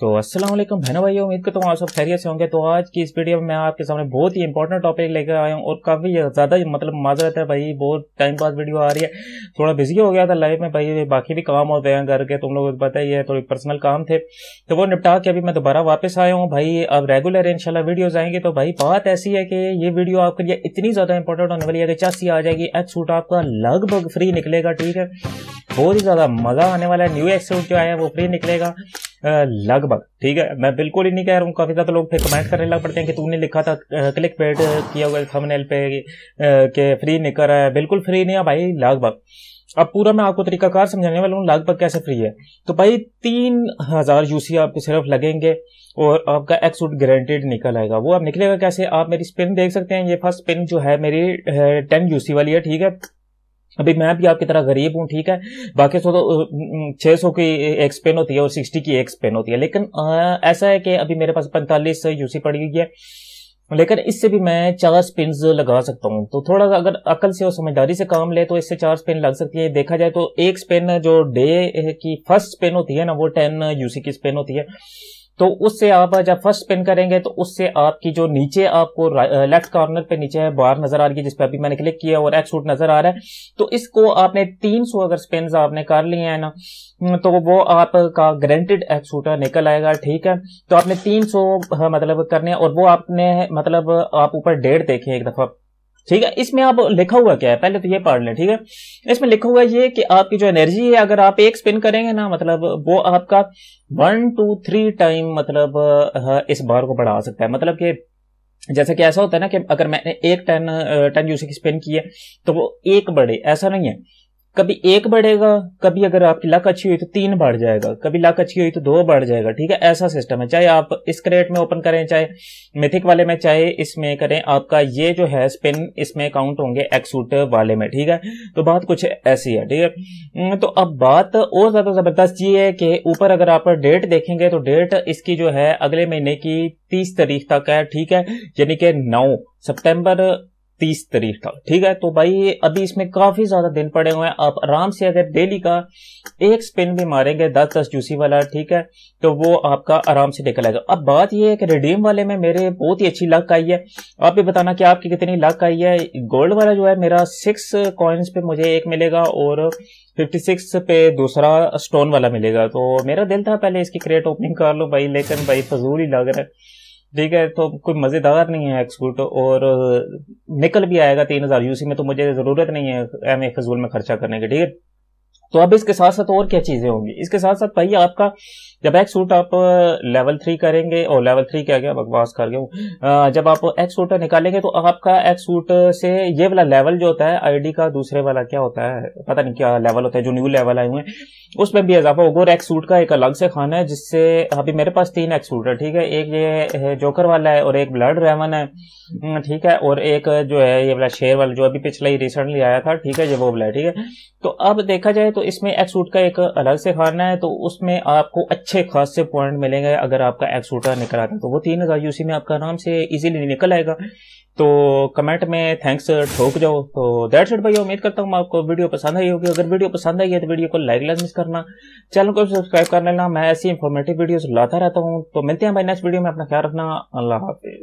तो अस्सलाम वालेकुम बहनों भाई उम्मीद करता हूँ आप सब खैरियत से होंगे तो आज की इस वीडियो में मैं आपके सामने बहुत ही इंपॉर्टेंट टॉपिक लेकर आया हूँ और काफ़ी ज़्यादा मतलब रहता है भाई बहुत टाइम पास वीडियो आ रही है थोड़ा बिजी हो गया था लाइफ में भाई बाकी भी काम होते हैं घर के तुम लोगों को पता ही है थोड़ी पर्सनल काम थे तो वो निपटा के अभी मैं दोबारा वापस आया हूँ भाई अब रेगुलर इनशाला वीडियोज़ आएंगे तो भाई बात ऐसी है कि ये वीडियो आपके लिए इतनी ज़्यादा इंपॉर्टेंट होने वाली है कि चासी आ जाएगी एक्स सूट आपका लगभग फ्री निकलेगा ठीक है बहुत ही ज़्यादा मज़ा आने वाला है न्यू एक्स सूट जो आया वो फ्री निकलेगा लगभग ठीक है मैं बिल्कुल ही नहीं कह रहा हूँ काफ़ी ज़्यादा लोग फिर कमेंट करने लग पड़ते हैं कि तूने लिखा था क्लिक पेड किया हुआ थंबनेल पे के फ्री निकर है बिल्कुल फ्री नहीं है भाई लगभग अब पूरा मैं आपको तरीकाकार समझाने वाला हूँ लगभग कैसे फ्री है तो भाई तीन हज़ार यूसी आपके सिर्फ लगेंगे और आपका एक्सूट गारंटेड निकल आएगा वो अब निकलेगा कैसे आप मेरी स्पिन देख सकते हैं ये फर्स्ट स्पिन जो है मेरी टेन यूसी वाली है ठीक है अभी मैं भी आपकी तरह गरीब हूँ ठीक है बाकी सौ तो छः सौ की एक पेन होती है और सिक्सटी की एक पेन होती है लेकिन आ, ऐसा है कि अभी मेरे पास पैंतालीस यूसी पड़ी हुई है लेकिन इससे भी मैं चार स्पिन लगा सकता हूँ तो थोड़ा अगर अकल से और समझदारी से काम ले तो इससे चार स्पिन लग सकती है देखा जाए तो एक स्पिन जो डे की फर्स्ट स्पिन होती है ना वो टेन यूसी की स्पिन होती है तो उससे आप जब फर्स्ट स्पिन करेंगे तो उससे आपकी जो नीचे आपको लेफ्ट कॉर्नर पे नीचे है बार नजर आ रही है जिसपे अभी मैंने क्लिक किया और रूट नजर आ रहा है तो इसको आपने 300 अगर स्पिन आपने कर लिए हैं ना हम्म, तो वो आपका ग्रेंटेड एक्सूटर निकल आएगा ठीक है तो आपने 300 मतलब करने और वो आपने मतलब आप ऊपर डेढ़ देखे एक दफा ठीक है इसमें आप लिखा हुआ क्या है पहले तो ये पढ़ लें ठीक है इसमें लिखा हुआ ये कि आपकी जो एनर्जी है अगर आप एक स्पिन करेंगे ना मतलब वो आपका वन टू थ्री टाइम मतलब इस बार को बढ़ा सकता है मतलब कि जैसे कि ऐसा होता है ना कि अगर मैंने एक टेन टेन यूसी की स्पिन की है तो वो एक बढ़े ऐसा नहीं है कभी एक बढ़ेगा कभी अगर आपकी लक अच्छी हुई तो तीन बढ़ जाएगा कभी लक अच्छी हुई तो दो बढ़ जाएगा ठीक है ऐसा सिस्टम है चाहे आप इस क्रेट में ओपन करें चाहे मिथिक वाले में चाहे इसमें करें आपका ये जो है स्पिन इसमें काउंट होंगे एक्सूट वाले में ठीक है तो बात कुछ ऐसी है ठीक है हम्म, तो अब बात और ज्यादा जबरदस्त ये है कि ऊपर अगर आप डेट देखेंगे तो डेट इसकी जो है अगले महीने की तीस तारीख तक है ठीक है यानी कि नौ सितंबर तीस तारीख का ठीक है तो भाई अभी इसमें काफी ज्यादा दिन पड़े हुए हैं आप आराम से अगर डेली का एक स्पिन भी मारेंगे दस दस जूसी वाला ठीक है तो वो आपका आराम से निकल आएगा अब बात यह है कि रिडीम वाले में मेरे बहुत ही अच्छी लक आई है आप भी बताना कि आपकी कितनी लक आई है गोल्ड वाला जो है मेरा सिक्स कॉइन्स पे मुझे एक मिलेगा और सिक्स पे दूसरा स्टोन वाला मिलेगा तो मेरा दिल था पहले इसकी क्रेट ओपनिंग कर लो भाई लेकिन भाई फजूल ही लग रहा है ठीक है तो कोई मज़ेदार नहीं है एक्सकूट और निकल भी आएगा तीन हज़ार यूसी में तो मुझे ज़रूरत नहीं है एम ए फजूल में खर्चा करने की ठीक है तो अब इसके साथ साथ और क्या चीजें होंगी इसके साथ साथ भाई आपका जब एक्स रूट आप लेवल थ्री करेंगे और लेवल थ्री क्या गया बकवास कर गया जब आप एक्स रूट निकालेंगे तो आपका एक्स रूट से ये वाला लेवल जो होता है आईडी का दूसरे वाला क्या होता है पता नहीं क्या लेवल होता है जो न्यू लेवल आए हुए हैं उसमें भी इजाफा होगा और एक्स रूट का एक अलग से खाना है जिससे अभी मेरे पास तीन एक्स रूट है ठीक है एक ये जोकर वाला है और एक ब्लड रेवन है हम्म, ठीक है और एक जो है ये वाला शेर वाला जो अभी पिछला ही रिसेंटली आया था ठीक है ये वो वाला ठीक है तो अब देखा जाए तो इसमें एक्स रूट का एक अलग से खाना है तो उसमें आपको अच्छे खासे पॉइंट मिलेंगे अगर आपका एक्स रूटर निकल आता है तो वो तीन हज़ार यूसी में आपका आराम से इजीली निकल आएगा तो कमेंट में थैंक्स ठोक जाओ तो दैट्स इट भाई उम्मीद करता हूँ आपको वीडियो पसंद आई होगी अगर वीडियो पसंद आई है तो वीडियो को लाइक लाइक मिस करना चैनल को सब्सक्राइब कर लेना मैं ऐसी इंफॉर्मेटिव वीडियो लाता रहता हूँ तो मिलते हैं भाई नेक्स्ट वीडियो में अपना ख्याल रखना अल्लाह हाफिज